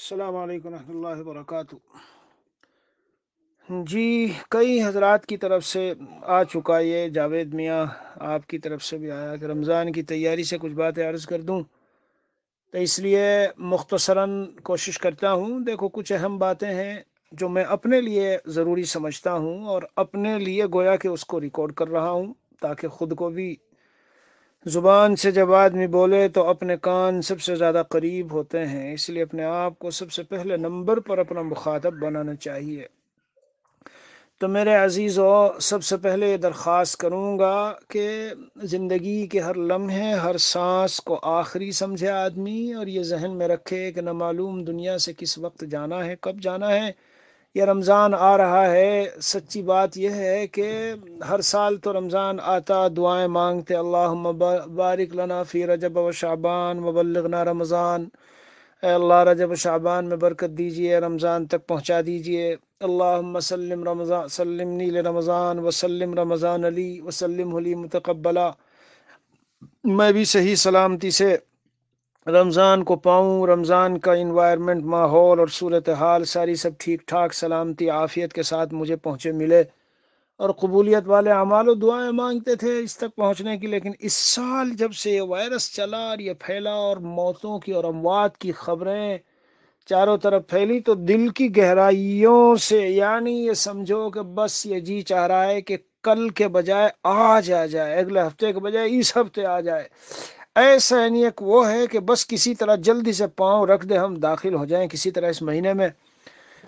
अल्लाम वरहमल वर्क जी कई हजरात की तरफ से आ चुका ये जावेद मियाँ आपकी तरफ से भी आया कि रमज़ान की तैयारी से कुछ बातें अर्ज़ कर दूँ तो इसलिए मुख्तसरा कोशिश करता हूँ देखो कुछ अहम बातें हैं जो मैं अपने लिए ज़रूरी समझता हूँ और अपने लिए गोया कि उसको रिकॉर्ड कर रहा हूँ ताकि ख़ुद को भी ज़ुबान से जब आदमी बोले तो अपने कान सबसे ज़्यादा करीब होते हैं इसलिए अपने आप को सबसे पहले नंबर पर अपना मुखातब बनाना चाहिए तो मेरे अजीज़ों सबसे पहले ये दरख्वास्त करूँगा कि ज़िंदगी के हर लम्हे हर सांस को आखिरी समझे आदमी और ये जहन में रखे कि न मालूम दुनिया से किस वक्त जाना है कब जाना है ये रमज़ान आ रहा है सच्ची बात यह है कि हर साल तो रमज़ान आता दुआएं मांगते अल्लाह बारिक लना फ़ी रजब व शाबान वबलगना रमज़ान अल्लाह रजब शाबान में बरकत दीजिए रमज़ान तक पहुँचा दीजिए अल्लाह सल्लम रमज़ान सल्लम नील रमज़ान वसलम रमज़ान अली वसलम अली मुतकबला मैं भी सही सलामती से रमज़ान को पाऊँ रमज़ान का इन्वायरमेंट माहौल और सूरत हाल सारी सब ठीक ठाक सलामती आफियत के साथ मुझे पहुँचे मिले और कबूलियत वाले अमाल दुआएँ मांगते थे इस तक पहुँचने की लेकिन इस साल जब से ये वायरस चला और ये फैला और मौतों की और अमवात की खबरें चारों तरफ फैली तो दिल की गहराइयों से यानी ये समझो कि बस ये जी चाह रहा है कि कल के बजाय आज आ जाए अगले हफ्ते के बजाय इस हफ्ते आ जाए असहनीयक वो है कि बस किसी तरह जल्दी से पाँव रख दे हम दाखिल हो जाएं किसी तरह इस महीने में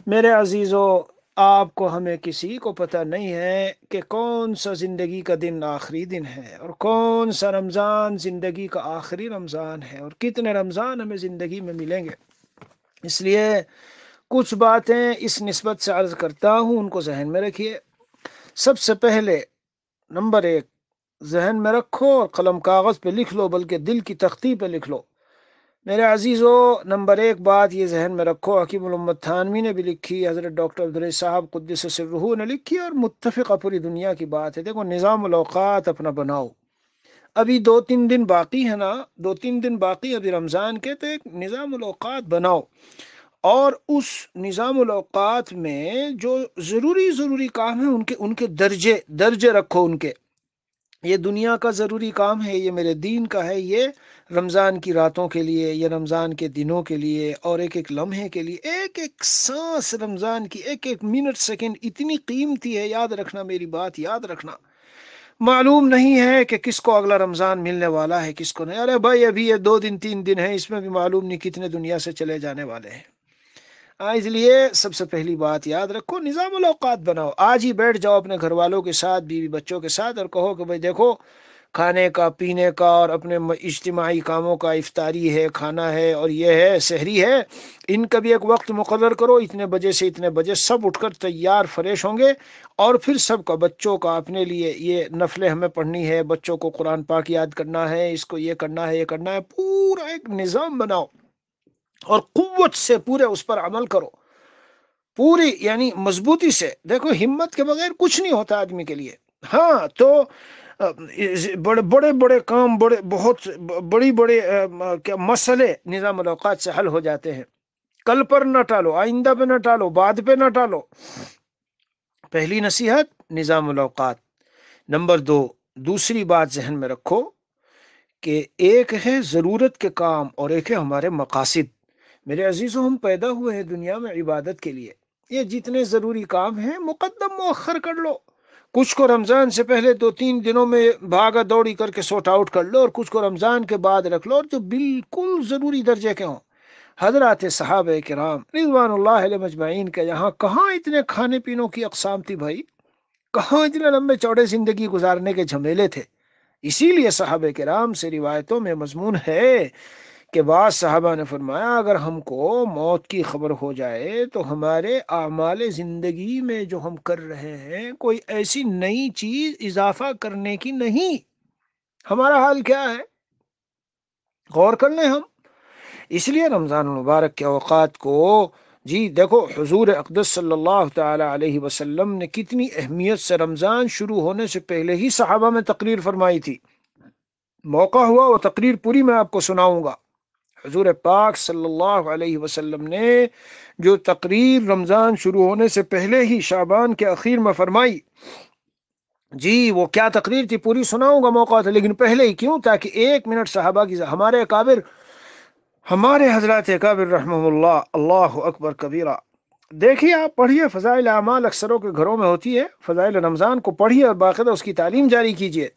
मेरे अजीज़ों आपको हमें किसी को पता नहीं है कि कौन सा ज़िंदगी का दिन आखिरी दिन है और कौन सा रमज़ान ज़िंदगी का आखिरी रमज़ान है और कितने रमज़ान हमें ज़िंदगी में मिलेंगे इसलिए कुछ बातें इस नस्बत से अर्ज़ करता हूँ उनको जहन में रखिए सबसे पहले नंबर एक जहन में रखो और कलम कागज़ पे लिख लो बल्कि दिल की तख्ती पे लिख लो मेरे अजीज़ो नंबर एक बात ये जहन में रखो हकीम हकीमत थानवी ने भी लिखी हज़रत डॉक्टर अब्दुल साहब कुद्दस सिरहू ने लिखी और मुतफ़ा पूरी दुनिया की बात है देखो निज़ाम अवक़ात अपना बनाओ अभी दो तीन दिन बाकी है ना दो तीन दिन बाकी अभी रमज़ान के तो एक निज़ाम अवक़ात बनाओ और उस निज़ाम अवक़ात में जो ज़रूरी ज़रूरी काम है उनके उनके दर्जे दर्जे रखो उनके ये दुनिया का ज़रूरी काम है ये मेरे दीन का है ये रमज़ान की रातों के लिए या रमज़ान के दिनों के लिए और एक एक लम्हे के लिए एक एक सांस रमज़ान की एक एक मिनट सेकंड इतनी कीमती है याद रखना मेरी बात याद रखना मालूम नहीं है कि किसको अगला रमज़ान मिलने वाला है किसको नहीं अरे भाई अभी ये दो दिन तीन दिन है इसमें भी मालूम नहीं कितने दुनिया से चले जाने वाले हैं हाँ, इसलिए सबसे पहली बात याद रखो निज़ाम अवकात बनाओ आज ही बैठ जाओ अपने घर वालों के साथ बीवी बच्चों के साथ और कहो कि भाई देखो खाने का पीने का और अपने इज्तमाही कामों का इफ्तारी है खाना है और ये है शहरी है इनका भी एक वक्त मुकर करो इतने बजे से इतने बजे सब उठकर तैयार फ्रेश होंगे और फिर सब का बच्चों का अपने लिए ये नफलें हमें पढ़नी है बच्चों को कुरान पाक याद करना है इसको ये करना है ये करना है पूरा एक निज़ाम बनाओ और कुत से पूरे उस पर अमल करो पूरी यानी मजबूती से देखो हिम्मत के बगैर कुछ नहीं होता आदमी के लिए हाँ तो बड़े बड़े बड़े काम बड़े बहुत बड़ी बड़े क्या मसले निज़ाम अवकात से हल हो जाते हैं कल पर ना टालो आइंदा पे ना टालो बाद पे ना टालो पहली नसीहत निज़ाम अवकात नंबर दो दूसरी बात जहन में रखो कि एक है ज़रूरत के काम और एक है हमारे मकासद मेरे अजीज़ हम पैदा हुए हैं दुनिया में इबादत के लिए ये जितने ज़रूरी काम हैं मुकदम मौखर कर लो कुछ को रमज़ान से पहले दो तीन दिनों में भागा दौड़ी करके सॉर्ट आउट कर लो और कुछ को रमज़ान के बाद रख लो और जो बिल्कुल ज़रूरी दर्जे के हों हजरत साहब कराम रिजवान मजमाइन के यहाँ कहाँ इतने खाने पीनों की अकसाम थी भाई कहाँ इतने लंबे चौड़े ज़िंदगी गुजारने के झमेले थे इसीलिए साहब कराम से रिवायतों में मजमून है के बाद साहबा ने फरमाया अगर हमको मौत की खबर हो जाए तो हमारे आमाल ज़िंदगी में जो हम कर रहे हैं कोई ऐसी नई चीज़ इजाफा करने की नहीं हमारा हाल क्या है गौर कर लें हम इसलिए रमज़ान मुबारक के अवकात को जी देखो हजूर अकदस सल्लल्लाहु वसल्लम ने कितनी अहमियत से रमज़ान शुरू होने से पहले ही साहबा में तकरीर फरमाई थी मौका हुआ वो तकरीर पूरी मैं आपको सुनाऊंगा हजूर पाक सल्लल्लाहु अलैहि वसल्लम ने जो तकरीर रमज़ान शुरू होने से पहले ही शाबान के अखीर में फरमाई जी वो क्या तकरीर थी पूरी सुनाऊंगा मौका था लेकिन पहले ही क्यों ताकि एक मिनट साहबा की हमारे काबिर हमारे हजरत काबिर रहमल्ला अल्लाह अकबर कबीरा देखिए आप पढ़िए फ़ज़ाइल अमाल अक्सरों के घरों में होती है फ़ज़ाइल रमज़ान को पढ़िए और बाकायदा उसकी तालीम जारी कीजिए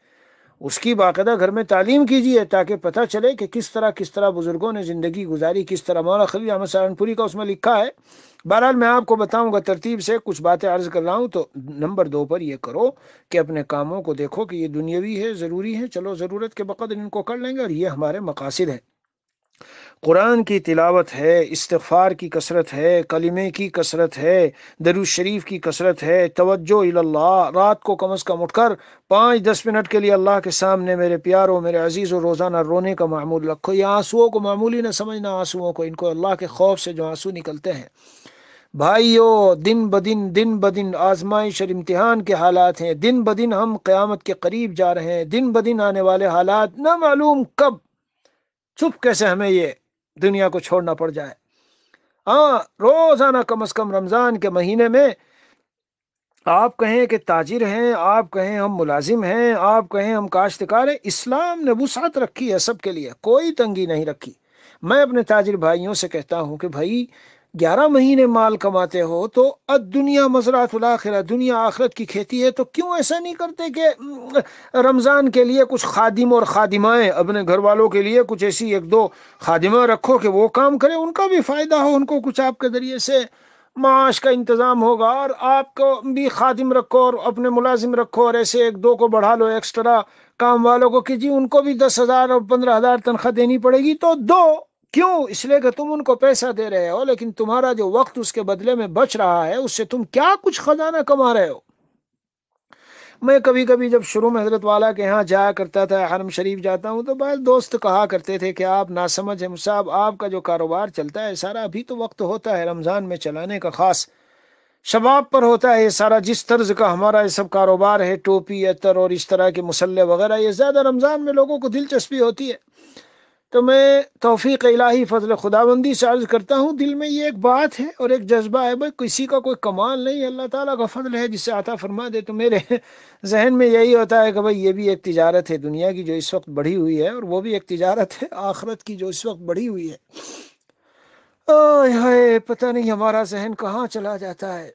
उसकी बाकायदा घर में तालीम कीजिए ताकि पता चले कि किस तरह किस तरह बुज़ुर्गों ने ज़िंदगी गुजारी किस तरह मौला खली अहमद सहारनपुरी का उसमें लिखा है बहरहाल मैं आपको बताऊंगा तरतीब से कुछ बातें अर्ज़ कर रहा हूँ तो नंबर दो पर यह करो कि अपने कामों को देखो कि ये दुनियावी है ज़रूरी है चलो ज़रूरत के बकदर इनको कर लेंगे और ये हमारे मकासद हैं कुरान की तिलावत है इस्तफ़ार की कसरत है कलमे की कसरत है दरू शरीफ की कसरत है तोज्जो अल्लाह रात को कम अज़ कम उठ कर पाँच दस मिनट के लिए अल्लाह के सामने मेरे प्यारों मेरे अजीज़ और रोज़ाना रोने का मामूल रखो ये आंसुओं को मामूली ना समझना आंसुओं को इनको अल्लाह के खौफ से जो आंसू निकलते हैं भाइयों दिन ब दिन दिन ब दिन आजमाइश और इम्तहान के हालात हैं दिन ब दिन हम क़यामत के करीब जा रहे हैं दिन ब दिन आने वाले हालात ना कब चुप कैसे हमें ये दुनिया को छोड़ना पड़ जाए हाँ रोजाना कम अज कम रमजान के महीने में आप कहें कि ताजिर हैं आप कहें हम मुलाजिम हैं आप कहें हम काश्तकार हैं इस्लाम ने वसात रखी है सबके लिए कोई तंगी नहीं रखी मैं अपने ताजिर भाइयों से कहता हूँ कि भाई ग्यारह महीने माल कमाते हो तो अद दुनिया आखिर दुनिया आखरत की खेती है तो क्यों ऐसा नहीं करते कि हम्म, रमज़ान के लिए कुछ खादिम और खादिमाएँ अपने घर वालों के लिए कुछ ऐसी एक दो खादिमा रखो कि वो काम करें उनका भी फ़ायदा हो उनको कुछ आपके ज़रिए से माश का इंतज़ाम होगा और आपको भी खादिम रखो और अपने मुलाजिम रखो और ऐसे एक दो को बढ़ा लो एक्स्ट्रा काम वालों को कि जी उनको भी दस हज़ार और पंद्रह हज़ार तनख्वाह देनी पड़ेगी तो दो क्यों इसलिए कि तुम उनको पैसा दे रहे हो लेकिन तुम्हारा जो वक्त उसके बदले में बच रहा है उससे तुम क्या कुछ खजाना कमा रहे हो मैं कभी कभी जब शुरू में हजरत वाला के यहाँ जाया करता था हरम शरीफ जाता हूँ तो बस दोस्त कहा करते थे कि आप ना समझ हम साहब आपका जो कारोबार चलता है सारा अभी तो वक्त होता है रमज़ान में चलाने का ख़ास शबाब पर होता है ये सारा जिस तर्ज का हमारा ये सब कारोबार है टोपी अतर और इस तरह के मसल्ले वगैरह ये ज़्यादा रमज़ान में लोगों को दिलचस्पी होती है तो मैं तोफ़ी इलाही फ़जल खुदाबंदी से अर्ज़ करता हूँ दिल में ये एक बात है और एक जज्बा है भाई किसी का कोई कमाल नहीं है अल्लाह ताला का फ़जल है जिससे आता फरमा दे तो मेरे जहन में यही होता है कि भाई ये भी एक तजारत है दुनिया की जो इस वक्त बढ़ी हुई है और वो भी एक तजारत है आखरत की जो इस वक्त बढ़ी हुई है ओए पता नहीं हमारा जहन कहाँ चला जाता है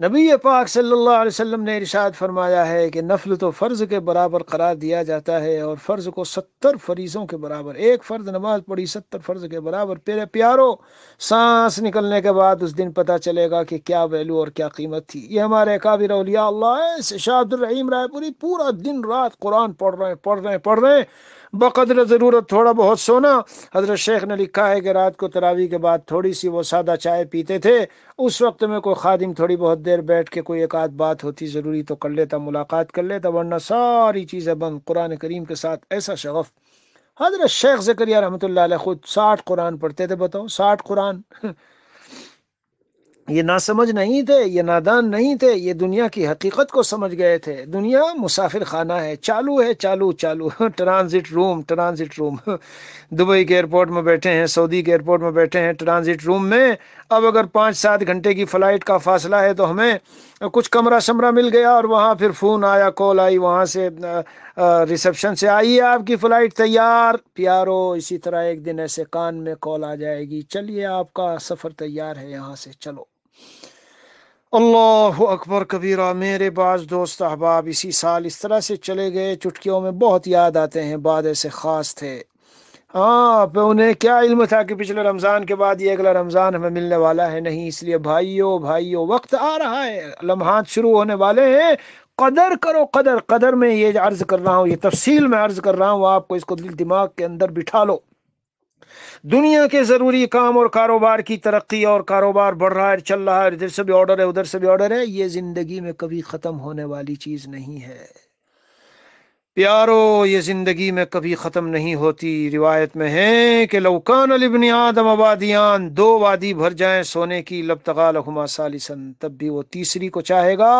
नबी पाक सल्लल्लाहु अलैहि वसल्लम ने इरशाद फरमाया है कि नफल तो फ़र्ज़ के बराबर करार दिया जाता है और फ़र्ज़ को सत्तर फरीज़ों के बराबर एक फ़र्ज़ नमाज पढ़ी सत्तर फ़र्ज़ के बराबर पेरे प्यारो सांस निकलने के बाद उस दिन पता चलेगा कि क्या वैल्यू और क्या कीमत थी ये हमारे काबिर अलिया शाहम रायपुरी पूरा दिन रात कुरान पढ़ रहे हैं पढ़ रहे हैं पढ़ रहे हैं बकदर ज़रूरत थोड़ा बहुत सोना हज़रत शेख ने लिखा है कि रात को तरावी के बाद थोड़ी सी वो सादा चाय पीते थे उस वक्त में कोई खादिम थोड़ी बहुत देर बैठ के कोई एक आध बात होती ज़रूरी तो कर लेता मुलाकात कर लेता वरना सारी चीज़ें बंद कुरान करीम के साथ ऐसा शगफ़ हज़रत शेख जकरिया रहमत खुद साठ कुरान पढ़ते थे बताओ साठ कुरान ये ना समझ नहीं थे ये नादान नहीं थे ये दुनिया की हकीकत को समझ गए थे दुनिया मुसाफिर खाना है चालू है चालू चालू transit room transit room Dubai के एयरपोर्ट में बैठे हैं सऊदी के एयरपोर्ट में बैठे हैं ट्रांजिट रूम में अब अगर पाँच सात घंटे की फ़्लाइट का फासला है तो हमें कुछ कमरा शमरा मिल गया और वहाँ फिर फ़ोन आया कॉल आई वहाँ से रिसेप्शन से आई आपकी फ़्लाइट तैयार प्यारो इसी तरह एक दिन ऐसे कान में कॉल आ जाएगी चलिए आपका सफ़र तैयार है यहाँ से चलो अल्लाह अकबर कबीरा मेरे बाज दोस्त अहबाब इसी साल इस तरह से चले गए चुटकियों में बहुत याद आते हैं बाद ऐसे ख़ास थे हाँ पर उन्हें क्या इल्म था कि पिछले रमज़ान के बाद ये अगला रमज़ान हमें मिलने वाला है नहीं इसलिए भाइयों भाइयों वक्त आ रहा है लम्हात शुरू होने वाले हैं कदर करो कदर कदर में ये अर्ज़ कर रहा हूँ ये तफसील में अर्ज़ कर रहा हूँ आपको इसको दिल दिमाग के अंदर बिठा लो दुनिया के ज़रूरी काम और कारोबार की तरक्की और कारोबार बढ़ रहा है चल रहा है इधर से भी ऑर्डर है उधर से भी ऑर्डर है ये ज़िंदगी में कभी ख़त्म होने वाली चीज़ नहीं है प्यारो ये ज़िंदगी में कभी ख़त्म नहीं होती रिवायत में है कि लौकान अलिबन आदम आबादियान दो वादी भर जाए सोने की लब तगालहुमा सालिसन तब भी वो तीसरी को चाहेगा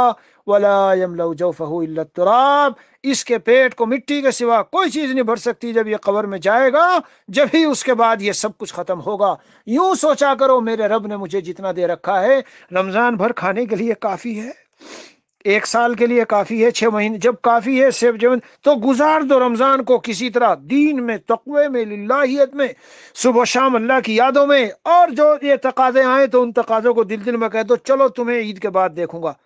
वला यम लौजफ़हू इल्लतराब इसके पेट को मिट्टी के सिवा कोई चीज़ नहीं भर सकती जब ये कबर में जाएगा जब ही उसके बाद ये सब कुछ ख़त्म होगा यूं सोचा करो मेरे रब ने मुझे जितना दे रखा है रमज़ान भर खाने के लिए काफ़ी है एक साल के लिए काफ़ी है छः महीने जब काफ़ी है सेब जवन तो गुजार दो रमज़ान को किसी तरह दीन में तकवे में लाहीत में सुबह शाम अल्लाह की यादों में और जो ये तकाजे आए तो उन तकाज़ों को दिल दिल में कह दो चलो तुम्हें ईद के बाद देखूंगा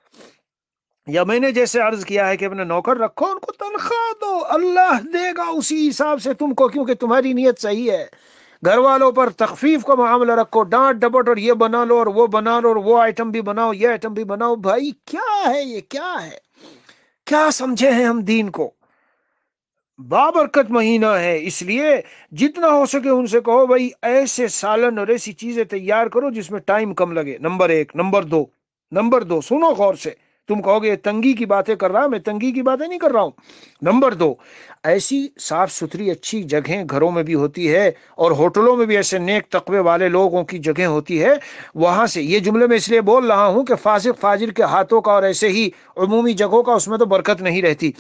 या मैंने जैसे अर्ज किया है कि अपने नौकर रखो उनको तनख्वाह दो अल्लाह देगा उसी हिसाब से तुमको क्योंकि तुम्हारी नीयत सही है घर वालों पर तकफीफ का मामला रखो डांट डबट और ये बना लो और वो बना लो और वो आइटम भी बनाओ ये आइटम भी बनाओ भाई क्या है ये क्या है क्या समझे हैं हम दीन को बाबरकत महीना है इसलिए जितना हो सके उनसे कहो भाई ऐसे सालन और ऐसी चीजें तैयार करो जिसमें टाइम कम लगे नंबर एक नंबर दो नंबर दो सुनो गौर से तुम कहोगे तंगी की बातें कर रहा मैं तंगी की बातें नहीं कर रहा हूँ नंबर दो ऐसी साफ सुथरी अच्छी जगह घरों में भी होती है और होटलों में भी ऐसे नेक तकबे वाले लोगों की जगह होती है वहां से ये जुमले में इसलिए बोल रहा हूं कि फासिक फाजिर के हाथों का और ऐसे ही अमूमी जगहों का उसमें तो बरकत नहीं रहती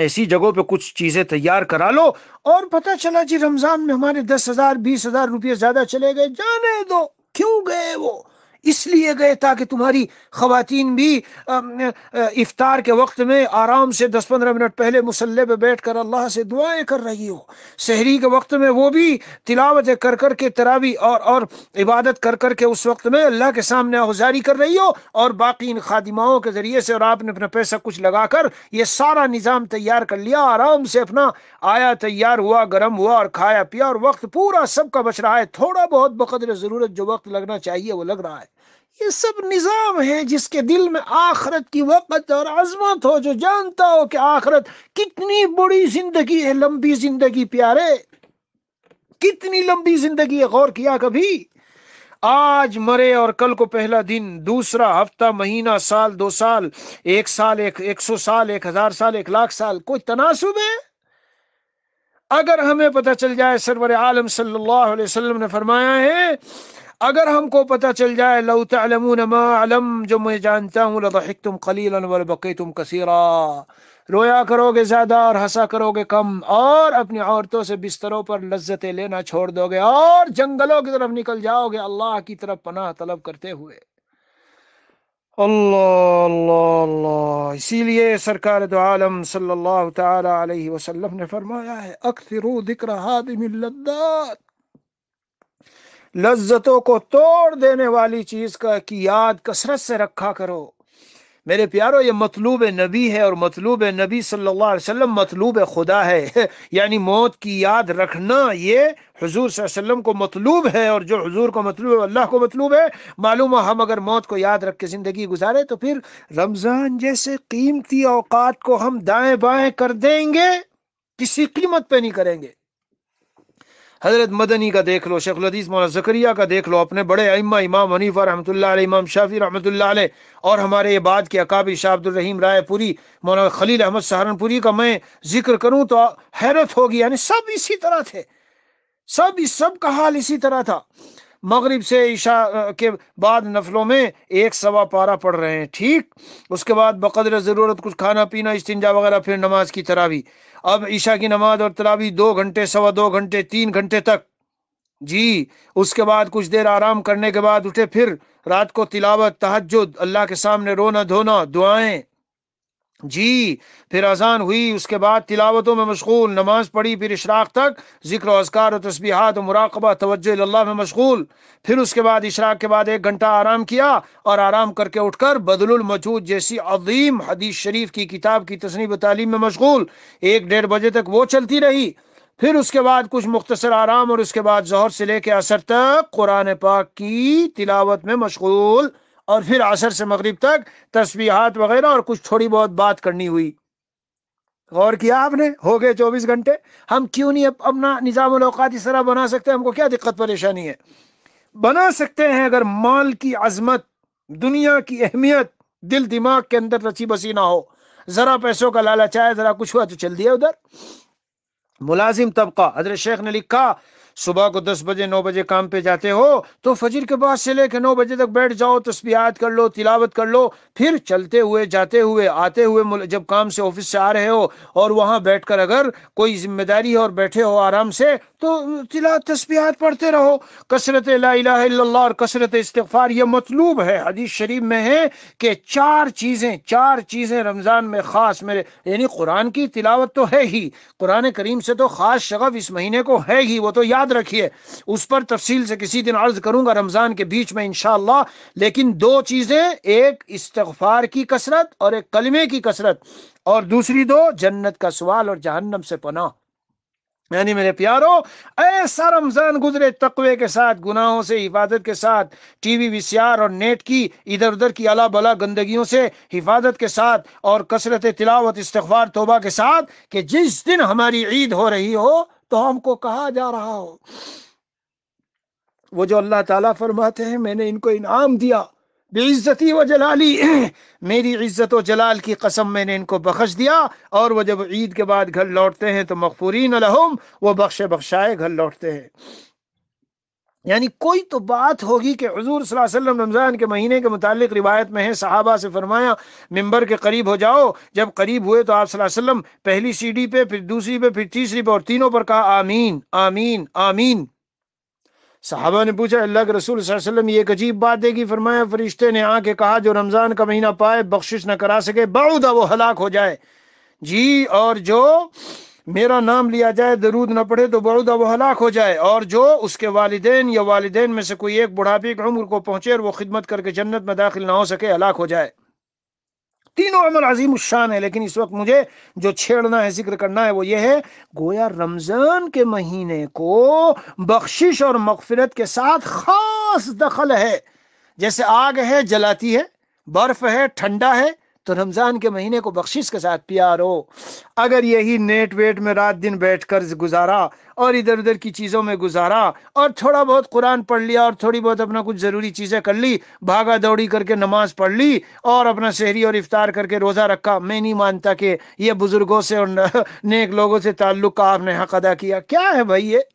ऐसी जगहों पे कुछ चीज़ें तैयार करा लो और पता चला जी रमज़ान में हमारे दस हज़ार बीस हज़ार रुपये ज़्यादा चले गए जाने दो क्यों गए वो इसलिए गए ताकि तुम्हारी खवतिन भी इफ्तार के वक्त में आराम से दस पंद्रह मिनट पहले मुसल्ले पर बैठ कर अल्लाह से दुआएं कर रही हो शहरी के वक्त में वो भी तिलावत कर कर के तरावी और और इबादत कर कर के उस वक्त में अल्लाह के सामने आहुजारी कर रही हो और बाकी इन खादिमाओं के ज़रिए से और आपने अपना पैसा कुछ लगा कर ये सारा निज़ाम तैयार कर लिया आराम से अपना आया तैयार हुआ गर्म हुआ और खाया पिया और वक्त पूरा सबका बच रहा है थोड़ा बहुत बकदर ज़रूरत जो वक्त लगना चाहिए वो लग रहा है ये सब निज़ाम है जिसके दिल में आखरत की वक़्त और अजमत हो जो जानता हो कि आखरत कितनी बड़ी जिंदगी है लंबी जिंदगी प्यारे कितनी लंबी जिंदगी है गौर किया कभी आज मरे और कल को पहला दिन दूसरा हफ्ता महीना साल दो साल एक साल एक एक सौ साल एक हजार साल एक लाख साल कोई तनासुब है अगर हमें पता चल जाए सरवर आलम सल्लल्लाहु अलैहि वसल्लम ने फरमाया है अगर हमको पता चल जाए लम जो मैं जानता हूँ लदहिक तुम कलील बकी तुम कसीरा रोया करोगे ज्यादा और हंसा करोगे कम और अपनी औरतों से बिस्तरों पर लज्जतें लेना छोड़ दोगे और जंगलों की तरफ निकल जाओगे अल्लाह की तरफ पनाह तलब करते हुए इसीलिए सरकार तो आलम सल्लल्लाहु अलैहि वसल्लम ने फरमाया है अक्सरू दिक्र लद्दाख लज्जतों को तोड़ देने वाली चीज़ का की याद कसरत से रखा करो मेरे प्यारो ये मतलूब नबी है और मतलूब नबी सल्लल्लाहु अलैहि वसल्लम मतलूब खुदा है यानी मौत की याद रखना ये हजूर वसल्लम को मतलूब है और जो हजूर को मतलूब है अल्लाह को मतलूब है मालूम है हम अगर मौत को याद रख के ज़िंदगी गुजारे तो फिर रमज़ान जैसे कीमती अवकात को हम दाएँ बाएँ कर देंगे किसी कीमत पर नहीं करेंगे हज़रत मदनी का देख लो शेख हदीस मौला जकरिया का देख लो अपने बड़े अम्मा इमाम हनीफा रहमत इमाम शाफी रहमत और हमारे ये बाद के अकाबी शाह रायपुरी मौलाना खलील अहमद सहारनपुरी का मैं जिक्र करूँ तो हैरत होगी यानी सब इसी तरह थे सब इस सब का हाल इसी तरह था मगरब से ईशा के बाद नफलों में एक सवा पारा पढ़ रहे हैं ठीक उसके बाद बकदर ज़रूरत कुछ खाना पीना इस्तिंजा वगैरह फिर नमाज की तरह भी अब ईशा की नमाज और तलावी दो घंटे सवा दो घंटे तीन घंटे तक जी उसके बाद कुछ देर आराम करने के बाद उठे फिर रात को तिलावत तहजद अल्लाह के सामने रोना धोना दुआएं जी फिर अजान हुई उसके बाद तिलावतों में मशगूल नमाज पढ़ी फिर इशराक तक जिक्र असकार और तस्बीहात और मुराकबा तवज्जो अल्लाह में मशगूल फिर उसके बाद इशराक के बाद एक घंटा आराम किया और आराम करके उठकर बदलुल मजूद जैसी अजीम हदीस शरीफ की किताब की तस्नीब तालीम में मशगूल एक डेढ़ बजे तक वो चलती रही फिर उसके बाद कुछ मुख्तसर आराम और उसके बाद जहर से लेके असर तक कुरान पाक की तिलावत में मशगूल और फिर असर से मगरिब तक तस्वीहात वगैरह और कुछ थोड़ी बहुत बात करनी हुई गौर किया आपने हो गए चौबीस घंटे हम क्यों नहीं अप, अपना निज़ाम अवकात इस तरह बना सकते हमको क्या दिक्कत परेशानी है बना सकते हैं अगर माल की अजमत दुनिया की अहमियत दिल दिमाग के अंदर रची बसी ना हो ज़रा पैसों का लालच आया ज़रा कुछ हुआ तो चल दिया उधर मुलाजिम तबका हजरत शेख ने लिखा सुबह को दस बजे नौ बजे काम पे जाते हो तो फजर के बाद से लेकर नौ बजे तक बैठ जाओ तस्बियात कर लो तिलावत कर लो फिर चलते हुए जाते हुए आते हुए जब काम से ऑफिस से आ रहे हो और वहाँ बैठ कर अगर कोई जिम्मेदारी है और बैठे हो आराम से तो तिला तस्बियात पढ़ते रहो कसरत ला और कसरत इस्तफ़ार ये मतलूब है हदीस शरीफ में है कि चार चीज़ें चार चीज़ें रमज़ान में ख़ास मेरे यानी कुरान की तिलावत तो है ही कुरान करीम से तो ख़ास शगफ इस महीने को है ही वो तो याद याद रखिए उस पर तफसील से किसी दिन अर्ज करूंगा रमज़ान के बीच में इन लेकिन दो चीज़ें एक इस्तफार की कसरत और एक कलमे की कसरत और दूसरी दो जन्नत का सवाल और जहन्नम से पनाह यानी मेरे प्यारो ऐसा रमजान गुजरे तकवे के साथ गुनाहों से हिफाजत के साथ टीवी वीसीआर और नेट की इधर उधर की अला बला गंदगियों से हिफाजत के साथ और कसरत तिलावत इस्तफार तोबा के साथ कि जिस दिन हमारी ईद हो रही हो तो हमको कहा जा रहा हो वो जो अल्लाह ताला फरमाते हैं मैंने इनको इनाम दिया बेइज्जती व जलाली मेरी इज्जत व जलाल की कसम मैंने इनको बख्श दिया और वह जब ईद के बाद घर लौटते हैं तो मकफूरीन लहम वो बख्शे बख्शाए घर लौटते हैं यानी कोई तो बात होगी कि हजूर वसल्लम रमज़ान के महीने के मुतालिक रिवायत में है साहबा से फरमाया मंबर के करीब हो जाओ जब करीब हुए तो आप वसल्लम पहली सीढ़ी पे फिर दूसरी पे फिर तीसरी पे और तीनों पर कहा आमीन आमीन आमीन साहबा ने पूछा अल्लाह के रसूल वसल्लम ये एक अजीब बात देगी फरमाया फरिश्ते ने आके कहा जो रमज़ान का महीना पाए बख्शिश न करा सके बहुदा वो हलाक हो जाए जी और जो मेरा नाम लिया जाए दरूद न पढ़े तो बरूदा वो हलाक हो जाए और जो उसके वालदेन या वालदेन में से कोई एक बुढ़ापे की उम्र को पहुंचे और वो खिदमत करके जन्नत में दाखिल ना हो सके हलाक हो जाए तीनों अमल अजीम शान है लेकिन इस वक्त मुझे जो छेड़ना है जिक्र करना है वो ये है गोया रमजान के महीने को बख्शिश और मगफिरत के साथ खास दखल है जैसे आग है जलाती है बर्फ है ठंडा है तो रमज़ान के महीने को बख्शिश के साथ प्यार हो अगर यही नेट वेट में रात दिन बैठ कर गुजारा और इधर उधर की चीज़ों में गुजारा और थोड़ा बहुत कुरान पढ़ लिया और थोड़ी बहुत अपना कुछ ज़रूरी चीज़ें कर ली भागा दौड़ी करके नमाज पढ़ ली और अपना शहरी और इफ्तार करके रोज़ा रखा मैं नहीं मानता कि ये बुज़ुर्गों से और नेक लोगों से ताल्लुक़ का आपने हक अदा किया क्या है भाई ये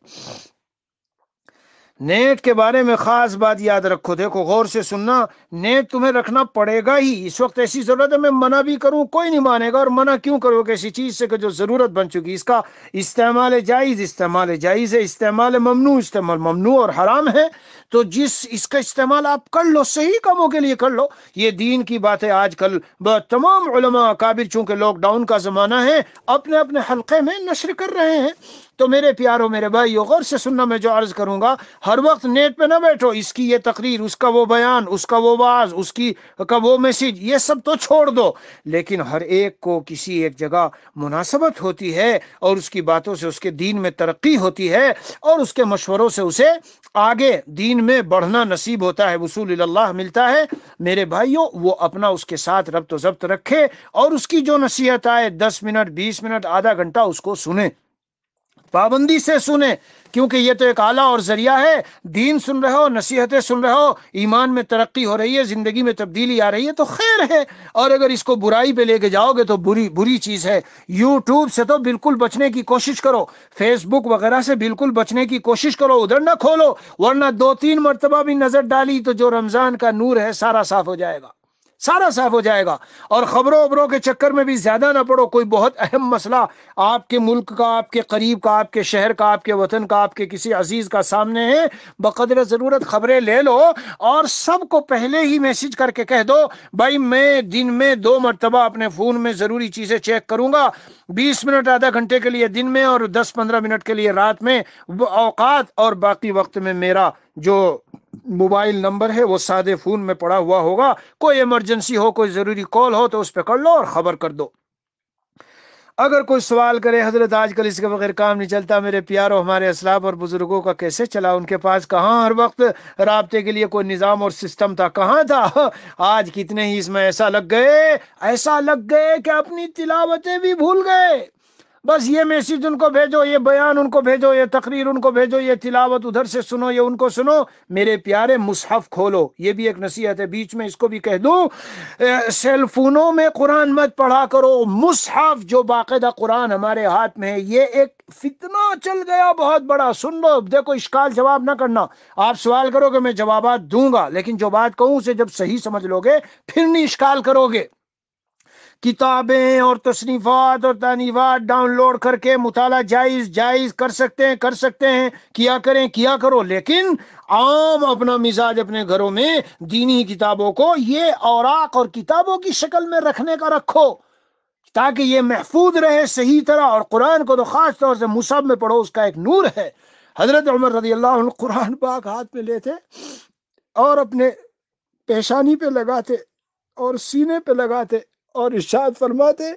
नेट के बारे में खास बात याद रखो देखो गौर से सुनना नेट तुम्हें रखना पड़ेगा ही इस वक्त ऐसी जरूरत है मैं मना भी करूं कोई नहीं मानेगा और मना क्यों करोगे ऐसी चीज से जो जरूरत बन चुकी इसका इस्तेमाल जायज इस्तेमाल जायज है इस्तेमाल ममनू इस्तेमाल ममनू और हराम है तो जिस इसका इस्तेमाल आप कर लो सही कामों के लिए कर लो ये दीन की बात है आजकल तमाम उलमा काबिल चूंकि लॉकडाउन का जमाना है अपने अपने हल्के में नशर कर रहे हैं तो मेरे प्यारो मेरे भाई गौर से सुनना मैं जो अर्ज करूंगा हर वक्त नेट पे ना बैठो इसकी ये तकरीर उसका वो बयान उसका वो बाज उसकी का वो मैसेज ये सब तो छोड़ दो लेकिन हर एक को किसी एक जगह मुनासबत होती है और उसकी बातों से उसके दीन में तरक्की होती है और उसके मशवरों से उसे आगे दीन में बढ़ना नसीब होता है वसूल अल्लाह मिलता है मेरे भाइयों वो अपना उसके साथ रब्त जब्त रखे और उसकी जो नसीहत आए दस मिनट बीस मिनट आधा घंटा उसको सुने पाबंदी से सुने क्योंकि ये तो एक आला और जरिया है दीन सुन रहे हो नसीहतें सुन रहे हो ईमान में तरक्की हो रही है ज़िंदगी में तब्दीली आ रही है तो खैर है और अगर इसको बुराई पे लेके जाओगे तो बुरी बुरी चीज़ है यूट्यूब से तो बिल्कुल बचने की कोशिश करो फेसबुक वगैरह से बिल्कुल बचने की कोशिश करो उधर ना खोलो वरना दो तीन मरतबा भी नज़र डाली तो जो रमज़ान का नूर है सारा साफ हो जाएगा सारा साफ हो जाएगा और खबरों उबरों के चक्कर में भी ज्यादा ना पड़ो कोई बहुत अहम मसला आपके मुल्क का आपके करीब का आपके शहर का आपके वतन का आपके किसी अजीज का सामने है बकदर जरूरत खबरें ले लो और सबको पहले ही मैसेज करके कह दो भाई मैं दिन में दो मरतबा अपने फोन में जरूरी चीजें चेक करूंगा बीस मिनट आधा घंटे के लिए दिन में और दस पंद्रह मिनट के लिए रात में औकात और बाकी वक्त में मेरा जो मोबाइल नंबर है वो सादे फोन में पड़ा हुआ होगा कोई इमरजेंसी हो कोई ज़रूरी कॉल हो तो उस पर कर लो और ख़बर कर दो अगर कोई सवाल करे हजरत आजकल इसके बगैर काम नहीं चलता मेरे प्यारो हमारे असलाब और बुजुर्गों का कैसे चला उनके पास कहाँ हर वक्त रबते के लिए कोई निज़ाम और सिस्टम था कहाँ था आज कितने ही इसमें ऐसा लग गए ऐसा लग गए कि अपनी तिलावतें भी भूल गए बस ये मैसेज उनको भेजो ये बयान उनको भेजो ये तकरीर उनको भेजो ये तिलावत उधर से सुनो ये उनको सुनो मेरे प्यारे मुसहफ खोलो ये भी एक नसीहत है बीच में इसको भी कह दूँ सेलफोनों में कुरान मत पढ़ा करो मुसहफ जो बाकायदा कुरान हमारे हाथ में है ये एक फितना चल गया बहुत बड़ा सुन लो देखो इश्काल जवाब ना करना आप सवाल करोगे मैं जवाब दूंगा लेकिन जो बात कहूँ उसे जब सही समझ लोगे फिर नहीं इश्काल करोगे किताबें और तशरीफात और तानीबात डाउनलोड करके मुताला जायज़ जायज़ कर सकते हैं कर सकते हैं किया करें किया करो लेकिन आम अपना मिजाज अपने घरों में दीनी किताबों को ये औराक और किताबों की शक्ल में रखने का रखो ताकि ये महफूज रहे सही तरह और कुरान को तो ख़ास तौर से मुसब में पढ़ो उसका एक नूर है हज़रत उमर रजी अल्लाह कुरान पाक हाथ में लेते और अपने पेशानी पे लगाते और सीने पे लगाते और इर्शाद फरमाते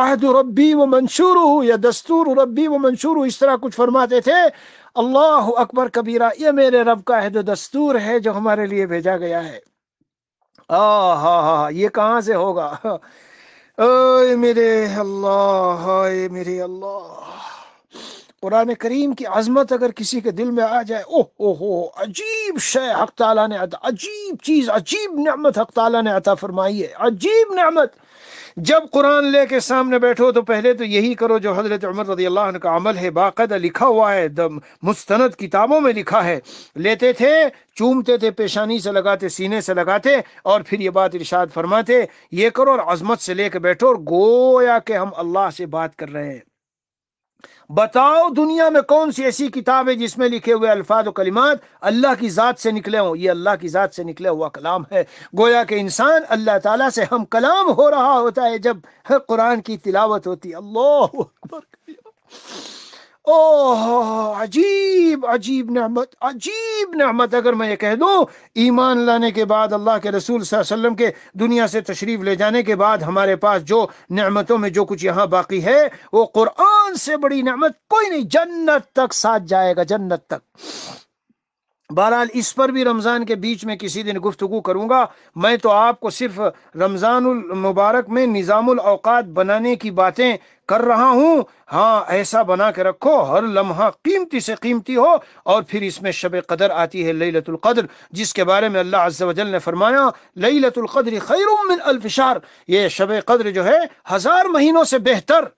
आहद रबी व मंशूर या दस्तूर रब्बी व मंशूर इस तरह कुछ फरमाते थे अल्लाह अकबर कबीरा ये मेरे रब का अहद दस्तूर है जो हमारे लिए भेजा गया है आ हा हा ये कहाँ से होगा ओ मेरे अल्लाह मेरे अल्लाह कुरान करीम की अजमत अगर किसी के दिल में आ जाए ओह ओहो अजीब शय हक तला ने अता अजीब चीज़ अजीब नमत हक तला ने अता फरमाई है अजीब नमत जब कुरान ले के सामने बैठो तो पहले तो यही करो जो हज़रत उमर रजी अल्लाह का अमल है बाकायदा लिखा हुआ है दम मुस्तंद किताबों में लिखा है लेते थे चूमते थे पेशानी से लगाते सीने से लगाते और फिर ये बात इरशाद फरमाते ये करो और अजमत से ले कर बैठो और गोया के हम अल्लाह से बात कर रहे हैं बताओ दुनिया में कौन सी ऐसी किताब है जिसमें लिखे हुए अल्फाज कलिमात अल्लाह की ज़ात से निकले हों ये अल्लाह की ज़ात से निकले हुआ कलाम है गोया के इंसान अल्लाह ताला से हम कलाम हो रहा होता है जब हाँ, कुरान की तिलावत होती है अल्लाह अकबर ओह अजीब अजीब नहमत अजीब नहमत अगर मैं ये कह दूँ ईमान लाने के बाद अल्लाह के रसूल वसल्लम के दुनिया से तशरीफ़ ले जाने के बाद हमारे पास जो नमतों में जो कुछ यहाँ बाकी है वो क़ुरान से बड़ी नमत कोई नहीं जन्नत तक साथ जाएगा जन्नत तक बहरहाल इस पर भी रमज़ान के बीच में किसी दिन गुफ्तु करूँगा मैं तो आपको सिर्फ रमजानुल मुबारक में औकात बनाने की बातें कर रहा हूँ हाँ ऐसा बना के रखो हर लम्हा कीमती से कीमती हो और फिर इसमें शब कदर आती है लतुल्क़द्र जिसके बारे में अल्लाह अज्जल ने फरमाया लतुल्क़द्र खैरमिन अल्फिशार ये शब कद्र जो है हज़ार महीनों से बेहतर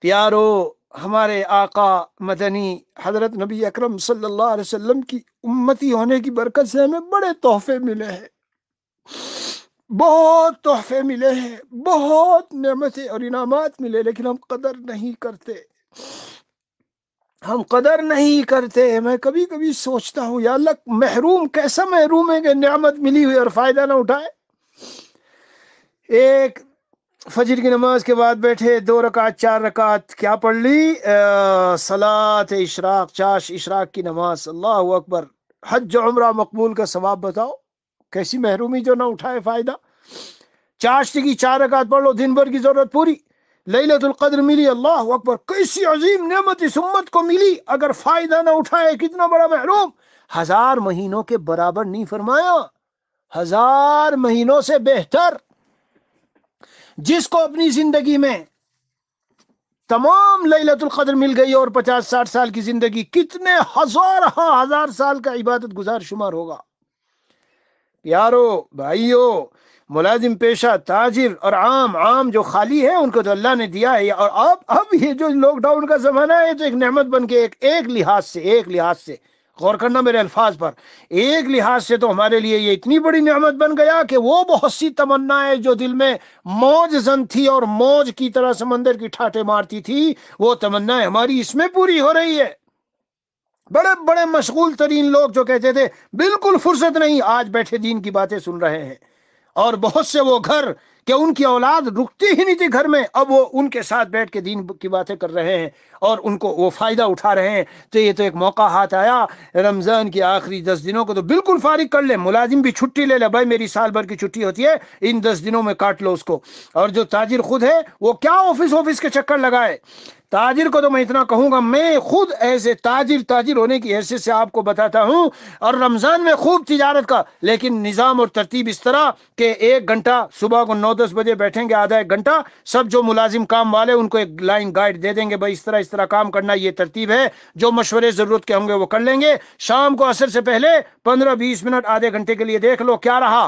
प्यारो हमारे आका मदनी हज़रत नबी अकरम सल्लल्लाहु अलैहि वसल्लम की उम्मती होने की बरकत से हमें बड़े तोहफे मिले हैं बहुत तोहफे मिले हैं बहुत नेमतें और इनाम मिले लेकिन हम कदर नहीं करते हम कदर नहीं करते मैं कभी कभी सोचता हूँ या लक महरूम कैसा महरूम है कि न्यामत मिली हुई और फ़ायदा ना उठाए एक फजर की नमाज के बाद बैठे दो रकात चार रकात क्या पढ़ ली सलात इशराक चाश इशराक की नमाज अल्लाह अकबर हज उमरा मकबूल का सवाब बताओ कैसी महरूमी जो ना उठाए फायदा चाश्त की चार रकात पढ़ लो दिन भर की जरूरत पूरी कद्र मिली अल्लाह अकबर कैसी अजीम नेमत इस उम्मत को मिली अगर फायदा ना उठाए कितना बड़ा महरूम हजार महीनों के बराबर नहीं फरमाया हजार महीनों से बेहतर जिसको अपनी जिंदगी में तमाम लैलतुल कदर मिल गई और पचास साठ साल की जिंदगी कितने हजार हाँ हजार साल का इबादत गुजार शुमार होगा प्यारो भाइयों मुलाजिम पेशा ताजिर और आम आम जो खाली है उनको तो अल्लाह ने दिया है और अब अब ये जो लॉकडाउन का जमाना है तो एक नेमत बन के एक एक लिहाज से एक लिहाज से गौर करना मेरे अल्फाज पर एक लिहाज से तो हमारे लिए ये इतनी बड़ी नियामत बन गया कि वो बहुत सी तमन्नाएं जो दिल में मौज जन थी और मौज की तरह समंदर की ठाटे मारती थी वो तमन्नाएं हमारी इसमें पूरी हो रही है बड़े बड़े मशगूल तरीन लोग जो कहते थे बिल्कुल फुर्सत नहीं आज बैठे दीन की बातें सुन रहे हैं और बहुत से वो घर के उनकी औलाद रुकती ही नहीं थी घर में अब वो उनके साथ बैठ के दीन की बातें कर रहे हैं और उनको वो फ़ायदा उठा रहे हैं तो ये तो एक मौका हाथ आया रमज़ान के आखिरी दस दिनों को तो बिल्कुल फारिग कर ले मुलाजिम भी छुट्टी ले ले भाई मेरी साल भर की छुट्टी होती है इन दस दिनों में काट लो उसको और जो ताजिर खुद है वो क्या ऑफिस ऑफिस के चक्कर लगाए ताजिर को तो मैं इतना कहूँगा मैं खुद ऐसे ताजिर ताजिर होने की हैसियत से आपको बताता हूँ और रमज़ान में खूब तजारत का लेकिन निज़ाम और तरतीब इस तरह के एक घंटा सुबह को नौ दस बजे बैठेंगे आधा एक घंटा सब जो मुलाजिम काम वाले उनको एक लाइन गाइड दे देंगे भाई इस तरह इस इस तरह काम करना ये तरतीब है जो मशवरे ज़रूरत के होंगे वो कर लेंगे शाम को असर से पहले पंद्रह बीस मिनट आधे घंटे के लिए देख लो क्या रहा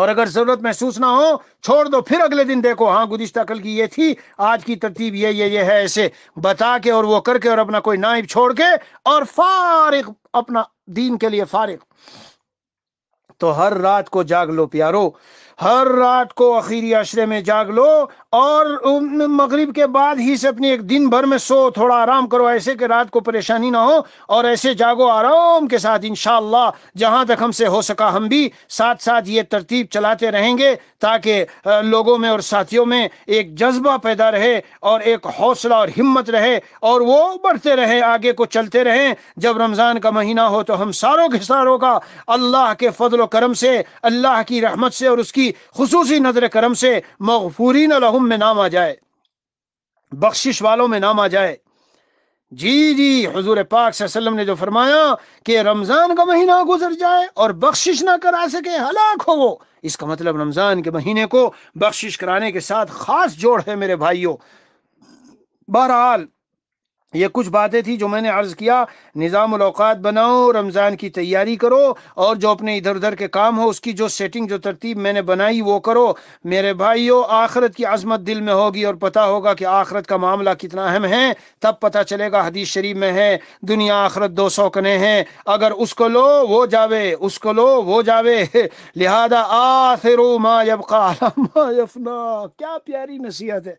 और अगर जरूरत महसूस ना हो छोड़ दो फिर अगले दिन देखो हाँ गुजश्ता कल की ये थी आज की तरतीब ये ये ये है ऐसे बता के और वो करके और अपना कोई नाइब छोड़ के और फारिग अपना दीन के लिए फारिग तो हर रात को जाग लो प्यारो हर रात को आखिरी अशरे में जाग लो और मगरिब के बाद ही से अपने एक दिन भर में सो थोड़ा आराम करो ऐसे कि रात को परेशानी ना हो और ऐसे जागो आराम के साथ इन जहाँ तक हमसे हो सका हम भी साथ साथ ये तरतीब चलाते रहेंगे ताकि लोगों में और साथियों में एक जज्बा पैदा रहे और एक हौसला और हिम्मत रहे और वो बढ़ते रहे आगे को चलते रहें जब रमज़ान का महीना हो तो हम सारों के सारों का अल्लाह के फजल करम से अल्लाह की रहमत से और उसकी खसूसी नजर करम से मगफूरीन लहम में नाम आ जाए बख्शिश वालों में नाम आ जाए जी जी हजूर पाक वसल्लम ने जो फरमाया कि रमज़ान का महीना गुजर जाए और बख्शिश ना करा सके हलाक हो वो इसका मतलब रमज़ान के महीने को बख्शिश कराने के साथ खास जोड़ है मेरे भाइयों बहरहाल ये कुछ बातें थी जो मैंने अर्ज़ किया निज़ाम अवकात बनाओ रमज़ान की तैयारी करो और जो अपने इधर उधर के काम हो उसकी जो सेटिंग जो तरतीब मैंने बनाई वो करो मेरे भाइयों आखरत की अजमत दिल में होगी और पता होगा कि आखरत का मामला कितना अहम है तब पता चलेगा हदीस शरीफ में है दुनिया आखरत दो सौ कने हैं अगर उसको लो वो जावे उसको लो वो जावे लिहाजा आखिर यबका क्या प्यारी नसीहत है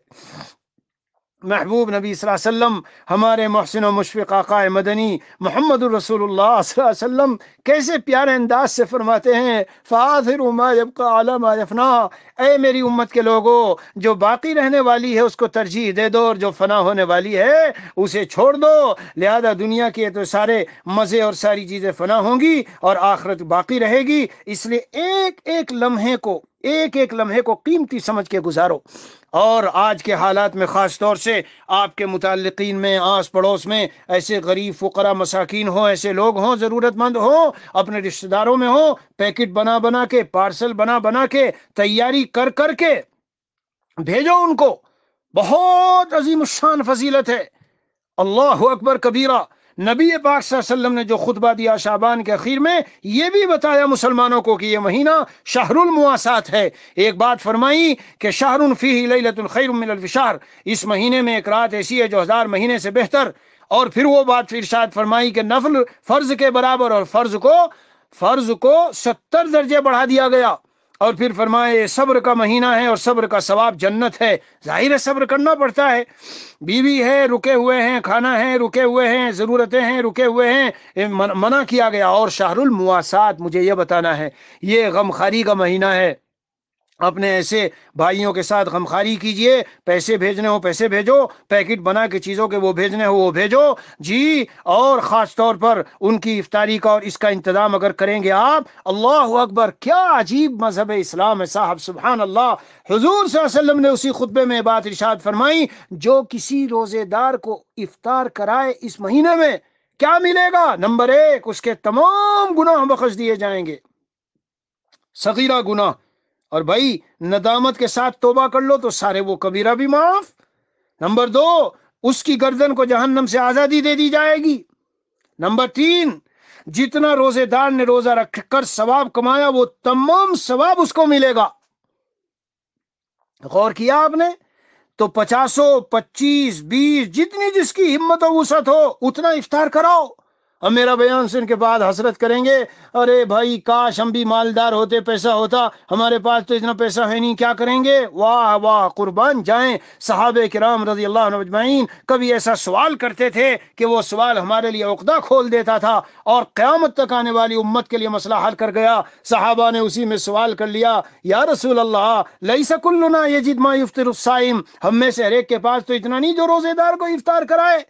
महबूब नबी वसल्लम हमारे मोहसिन मुशफ़ आका मदनी मोहम्मद वसल्लम कैसे प्यारे अंदाज से फरमाते हैं फ़ातिर उमायब का आलम आयफना ए मेरी उम्मत के लोगो जो बाकी रहने वाली है उसको तरजीह दे दो और जो फना होने वाली है उसे छोड़ दो लिहाजा दुनिया के तो सारे मज़े और सारी चीज़ें फना होंगी और आखरत बाकी रहेगी इसलिए एक एक लम्हे को एक एक लम्हे को कीमती समझ के गुजारो और आज के हालात में ख़ास तौर से आपके मुतलकिन में आस पड़ोस में ऐसे गरीब फ़करा मसाकिन हो ऐसे लोग हों ज़रूरतमंद हो अपने रिश्तेदारों में हो पैकेट बना बना के पार्सल बना बना के तैयारी कर कर के भेजो उनको बहुत अजीम शान फजीलत है अल्लाह अकबर कबीरा नबी पाक वसल्लम ने जो खुतबा दिया शाबान के अखीर में यह भी बताया मुसलमानों को कि यह महीना शाहरुल मुआसात है एक बात फरमाई कि शाहरुन फ़ी लतुलखैरमिलशार इस महीने में एक रात ऐसी है जो हज़ार महीने से बेहतर और फिर वो बात फिर शायद फरमाई कि नफल फ़र्ज़ के बराबर और फ़र्ज़ को फ़र्ज़ को सत्तर दर्जे बढ़ा दिया गया और फिर फरमाए सब्र का महीना है और सब्र का सवाब जन्नत है जाहिर है सब्र करना पड़ता है बीवी है रुके हुए हैं खाना है रुके हुए हैं ज़रूरतें हैं रुके हुए हैं मना किया गया और शाहरुल मुआसात मुझे ये बताना है ये गमखारी का महीना है अपने ऐसे भाइयों के साथ गमखारी कीजिए पैसे भेजने हो पैसे भेजो पैकेट बना के चीज़ों के वो भेजने हो वो भेजो जी और ख़ास तौर पर उनकी इफ्तारी का और इसका इंतज़ाम अगर करेंगे आप अल्लाह अकबर क्या अजीब मजहब इस्लाम है साहब सुबहान अल्लाह हजूर वसल्लम ने उसी खुतबे में बात इर्शाद फरमाई जो किसी रोज़ेदार को इफ्तार कराए इस महीने में क्या मिलेगा नंबर एक उसके तमाम गुनाह बख्श दिए जाएंगे सगीरा गुनाह और भाई नदामत के साथ तोबा कर लो तो सारे वो कबीरा भी माफ नंबर दो उसकी गर्दन को जहन्नम से आजादी दे दी जाएगी नंबर तीन जितना रोजेदार ने रोजा रखकर सवाब कमाया वो तमाम सवाब उसको मिलेगा गौर किया आपने तो पचासो पच्चीस बीस जितनी जिसकी हिम्मत और वसत हो उतना इफ्तार कराओ हम मेरा बयान सुन के बाद हसरत करेंगे अरे भाई काश हम भी मालदार होते पैसा होता हमारे पास तो इतना पैसा है नहीं क्या करेंगे वाह वाह कुर्बान जाए साहब कराम रजी अल्लाह अजमाइन कभी ऐसा सवाल करते थे कि वो सवाल हमारे लिए उकदा खोल देता था और क़्यामत तक आने वाली उम्मत के लिए मसला हल कर गया साहबा ने उसी में सवाल कर लिया या रसूल अल्लाह लई सकुल्लुना ये जिदमा युफ्तर हम में से हरेक के पास तो इतना नहीं जो रोज़ेदार को इफ्तार कराए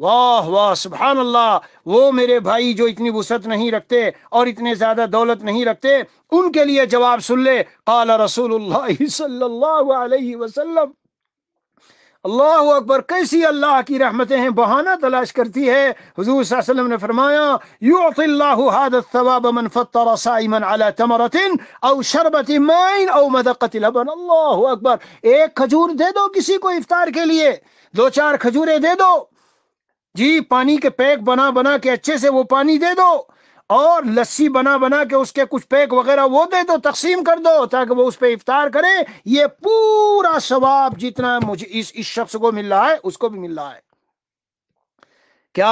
वाह वाह सुबहान अल्लाह वो मेरे भाई जो इतनी वसत नहीं रखते और इतने ज्यादा दौलत नहीं रखते उनके लिए जवाब सुन ले काला रसूल वसल्लम अल्लाह अकबर कैसी अल्लाह की रहमतें हैं बहाना तलाश करती है हजूर वसल्लम ने फरमाया अकबर एक खजूर दे दो किसी को इफ्तार के लिए दो चार खजूरें दे दो जी पानी के पैक बना बना के अच्छे से वो पानी दे दो और लस्सी बना बना के उसके कुछ पैक वगैरह वो दे दो तकसीम कर दो ताकि वो उस पर इफ्तार करे ये पूरा सवाब जितना मुझे इस इस शख्स को मिल रहा है उसको भी मिल रहा है क्या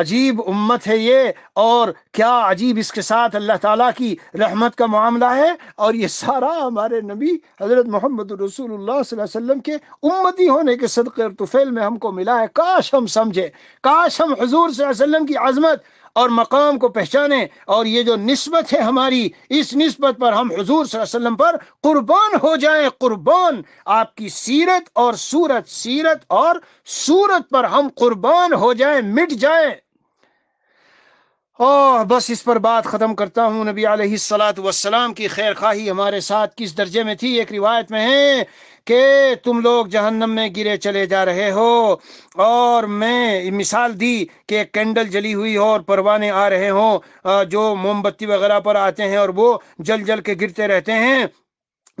अजीब उम्मत है ये और क्या अजीब इसके साथ अल्लाह ताला की रहमत का मामला है और ये सारा हमारे नबी हज़रत मोहम्मद वसल्लम के उम्मती होने के सदक़ और तुफ़ैल में हमको मिला है काश हम समझे काश हम हजूर वसल्लम की आज़मत और मकाम को पहचाने और ये जो नस्बत है हमारी इस नस्बत पर हम हजूर वसल्लम पर कुर्बान हो जाए कुर्बान आपकी सीरत और सूरत सीरत और सूरत पर हम कुर्बान हो जाए मिट जाए ओह बस इस पर बात ख़त्म करता हूँ नबी सलात वसलाम की खैर खाही हमारे साथ किस दर्जे में थी एक रिवायत में है कि तुम लोग जहन्नम में गिरे चले जा रहे हो और मैं मिसाल दी कि कैंडल जली हुई हो और परवाने आ रहे हो जो मोमबत्ती वगैरह पर आते हैं और वो जल जल के गिरते रहते हैं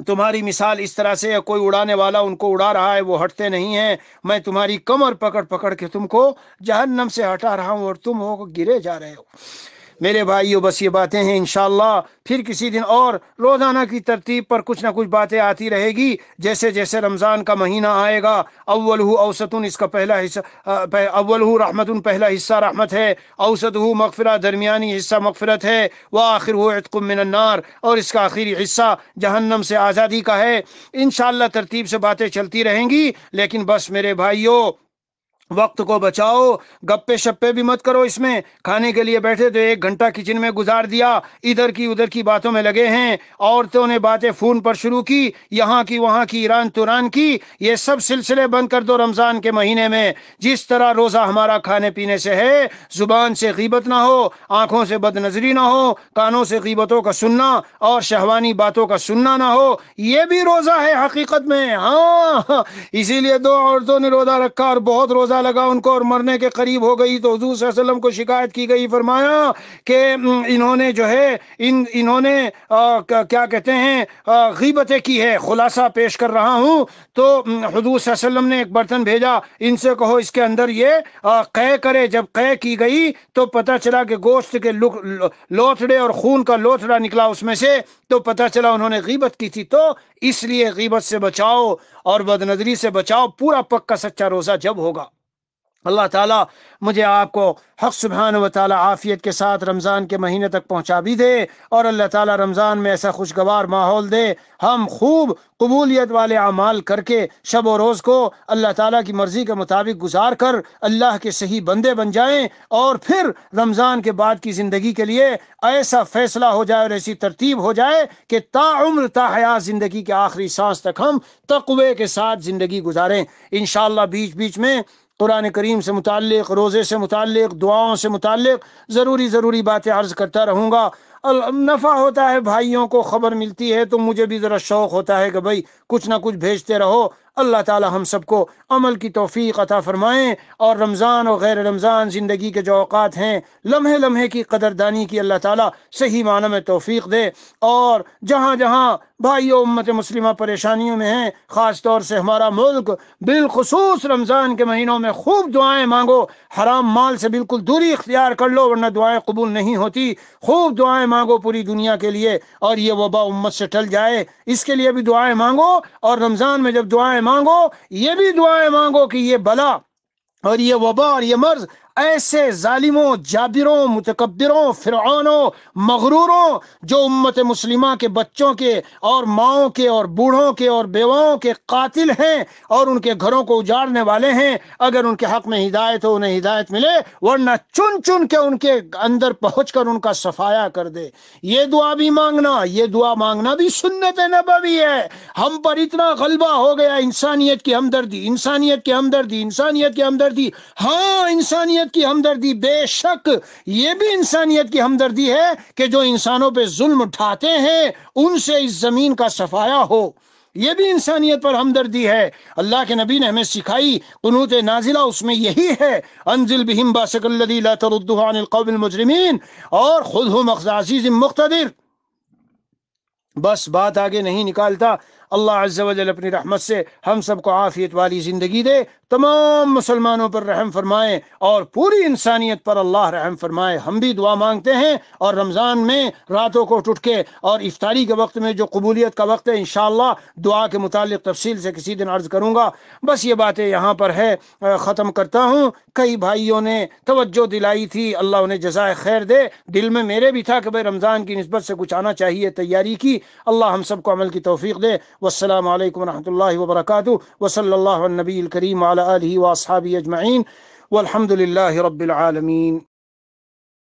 तुम्हारी मिसाल इस तरह से कोई उड़ाने वाला उनको उड़ा रहा है वो हटते नहीं है मैं तुम्हारी कमर पकड़ पकड़ के तुमको जहन्नम से हटा रहा हूँ और तुम हो गिरे जा रहे हो मेरे भाइयों बस ये बातें हैं इन फिर किसी दिन और रोज़ाना की तरतीब पर कुछ ना कुछ बातें आती रहेगी जैसे जैसे रमज़ान का महीना आएगा अव्वल हु औसतुन इसका पहला हिस्सा अव्वल हु रहमतुन पहला हिस्सा रहमत है औसत हु मगफरा दरमियानी हिस्सा मकफ़रत है व आखिर हो मिनन्नार और इसका आखिरी हिस्सा जहन्नम से आज़ादी का है इन तरतीब से बातें चलती रहेंगी लेकिन बस मेरे भाइयों वक्त को बचाओ गप्पे शप्पे भी मत करो इसमें खाने के लिए बैठे तो एक घंटा किचन में गुजार दिया इधर की उधर की बातों में लगे हैं औरतों ने बातें फोन पर शुरू की यहाँ की वहाँ की ईरान तुरान की ये सब सिलसिले बंद कर दो रमज़ान के महीने में जिस तरह रोज़ा हमारा खाने पीने से है ज़ुबान से गीबत ना हो आंखों से बदनजरी ना हो कानों से गीबतों का सुनना और शहवानी बातों का सुनना ना हो ये भी रोज़ा है हकीकत में हाँ इसीलिए दो औरतों ने रोज़ा रखा और बहुत रोज़ा लगा उनको और मरने के करीब हो गई तो हजूर वसल्लम को शिकायत की गई फरमाया कि इन्होंने जो है इन इन्होंने आ, क्या कहते हैं गीबतें की है खुलासा पेश कर रहा हूँ तो हजूर वसल्लम ने एक बर्तन भेजा इनसे कहो इसके अंदर ये कै करे जब कै की गई तो पता चला कि गोश्त के लुक लोथड़े और खून का लोथड़ा निकला उसमें से तो पता चला उन्होंने गीबत की थी तो इसलिए गीबत से बचाओ और बदनजरी से बचाओ पूरा पक्का सच्चा रोज़ा जब होगा अल्लाह ताला मुझे आपको हक सुबहान व ताला आफ़ियत के साथ रमज़ान के महीने तक पहुँचा भी दे और अल्लाह ताला रमज़ान में ऐसा खुशगवार माहौल दे हम खूब कबूलियत वाले अमाल करके शब रोज़ को अल्लाह ताला की मर्ज़ी के मुताबिक गुजार कर अल्लाह के सही बंदे बन जाएं और फिर रमज़ान के बाद की ज़िंदगी के लिए ऐसा फ़ैसला हो जाए और ऐसी तरतीब हो जाए कि ताम्र ताहयात ज़िंदगी के आखिरी सांस तक हम तकवे के साथ ज़िंदगी गुजारें इन बीच बीच में कुरान करीम से मुतक रोज़े से मुतक दुआओं से मुतक ज़रूरी ज़रूरी बातें अर्ज़ करता रहूँगा नफ़ा होता है भाइयों को ख़बर मिलती है तो मुझे भी ज़रा शौक़ होता है कि भाई कुछ ना कुछ भेजते रहो अल्लाह ताला हम सबको अमल की तोफ़ी अता फ़रमाएँ और रमज़ान और गैर रमज़ान ज़िंदगी के जो अवकात हैं लम्हे लम्हे की कदरदानी की अल्लाह ताला सही मानों में तोफ़ी दे और जहाँ जहाँ भाई उम्मत मुस्लिम परेशानियों में हैं ख़ास तौर से हमारा मुल्क बिलखसूस रमज़ान के महीनों में खूब दुआएँ मांगो हराम माल से बिल्कुल दूरी इख्तियार कर लो वरना दुआएं कबूल नहीं होती खूब दुआएँ मांगो पूरी दुनिया के लिए और ये वबा उम्मत से टल जाए इसके लिए भी दुआएँ मांगो और रमज़ान में जब दुआएँ मांगो ये भी दुआएं मांगो कि ये बला और ये वबा और ये मर्ज ऐसे जालिमों जाबिरों मुतकबरों फिरौनों मगरूरों जो उम्मत मुसलिमा के बच्चों के और माओ के और बूढ़ों के और बेवाओं के कातिल हैं और उनके घरों को उजाड़ने वाले हैं अगर उनके हक में हिदायत हो उन्हें हिदायत मिले वरना चुन चुन के उनके अंदर पहुँच कर उनका सफाया कर दे ये दुआ भी मांगना ये दुआ मांगना भी सुन्नत नबी है हम पर इतना गलबा हो गया इंसानियत की हमदर्दी इंसानियत की हमदर्दी इंसानियत की हमदर्दी हाँ इंसानियत इंसानियत की हमदर्दी बेशक ये भी इंसानियत की हमदर्दी है कि जो इंसानों पे जुल्म उठाते हैं उनसे इस जमीन का सफाया हो ये भी इंसानियत पर हमदर्दी है अल्लाह के नबी ने हमें सिखाई कनूत नाजिला उसमें यही है अनजिल बिहिम बासकल्लाजुहानमजरमीन और खुद हम अजीज मुख्तर बस बात आगे नहीं निकालता अल्लाह अज्जा अपनी रहमत से हम सबको आफियत वाली ज़िंदगी दे तमाम मुसलमानों पर रहम फरमाए और पूरी इंसानियत पर अल्लाह रहम फरमाए हम भी दुआ मांगते हैं और रमज़ान में रातों को टुटके और इफ्तारी के वक्त में जो कबूलियत का वक्त है इन दुआ के मुतालिक तफसील से किसी दिन अर्ज़ करूँगा बस ये बातें यहाँ पर है ख़त्म करता हूँ कई भाइयों ने तोज्जो दिलाई थी अल्लाह उन्हें जजाय खैर दे दिल में मेरे भी था कि भाई रमज़ान की नस्बत से कुछ आना चाहिए तैयारी की अल्लाह हम सबको अमल की तोफ़ी दे वसलम वरहमल वर्का वसल नबी करीम आला وعلى آله وأصحابه أجمعين والحمد لله رب العالمين